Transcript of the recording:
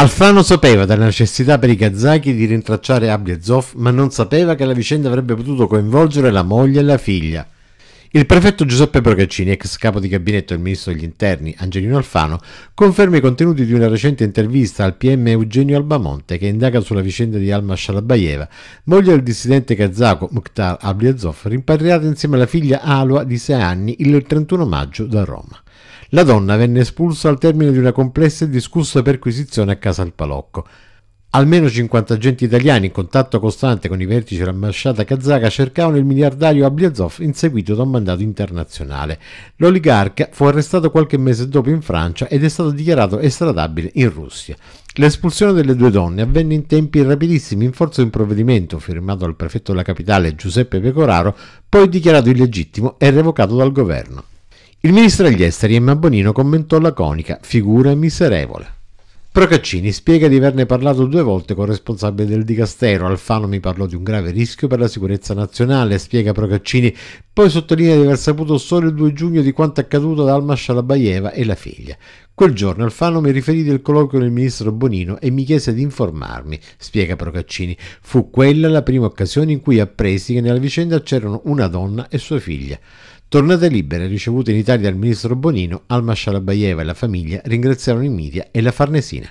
Alfano sapeva della necessità per i kazaki di rintracciare Ablyazov, ma non sapeva che la vicenda avrebbe potuto coinvolgere la moglie e la figlia. Il prefetto Giuseppe Procaccini, ex capo di gabinetto del ministro degli interni Angelino Alfano, conferma i contenuti di una recente intervista al PM Eugenio Albamonte che indaga sulla vicenda di Alma Shalabayeva, moglie del dissidente kazako Mukhtar Ablyazov, rimpatriata insieme alla figlia Alua di 6 anni il 31 maggio da Roma. La donna venne espulsa al termine di una complessa e discussa perquisizione a casa al Palocco. Almeno 50 agenti italiani in contatto costante con i vertici dell'ambasciata kazaka cercavano il miliardario Ablyazov inseguito da un mandato internazionale. L'oligarca fu arrestato qualche mese dopo in Francia ed è stato dichiarato estradabile in Russia. L'espulsione delle due donne avvenne in tempi rapidissimi in forza di un provvedimento firmato dal prefetto della capitale Giuseppe Pecoraro, poi dichiarato illegittimo e revocato dal governo. Il ministro degli esteri Emma Bonino commentò laconica figura miserevole. Procaccini spiega di averne parlato due volte con il responsabile del dicastero. Alfano mi parlò di un grave rischio per la sicurezza nazionale, spiega Procaccini. Poi sottolinea di aver saputo solo il 2 giugno di quanto accaduto ad Alma Shalabayeva e la figlia. Quel giorno Alfano mi riferì del colloquio del ministro Bonino e mi chiese di informarmi, spiega Procaccini. Fu quella la prima occasione in cui appresi che nella vicenda c'erano una donna e sua figlia. Tornate libere, ricevute in Italia dal ministro Bonino, Alma Shalabayeva e la famiglia ringraziarono i media e la Farnesina.